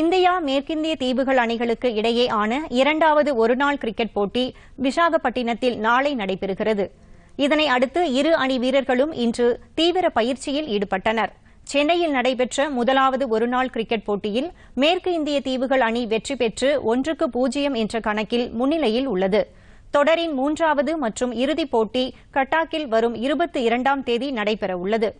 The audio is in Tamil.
இந்தியா மேற்கிந்திய தீவுகள் அணிகளுக்கு இடையே ஆன இரண்டாவது ஒருநாள் கிரிக்கெட் போட்டி விசாகப்பட்டினத்தில் நாளை நடைபெறுகிறது இதனை அடுத்து இரு அணி வீரர்களும் இன்று தீவிர பயிற்சியில் ஈடுபட்டனர் சென்னையில் நடைபெற்ற முதலாவது ஒருநாள் கிரிக்கெட் போட்டியில் மேற்கு இந்திய தீவுகள் அணி வெற்றி பெற்று ஒன்றுக்கு பூஜ்ஜியம் என்ற கணக்கில் முன்னிலையில் உள்ளது தொடரின் மூன்றாவது மற்றும் இறுதிப் போட்டி கட்டாக்கில் வரும் இருபத்தி இரண்டாம் தேதி நடைபெறவுள்ளது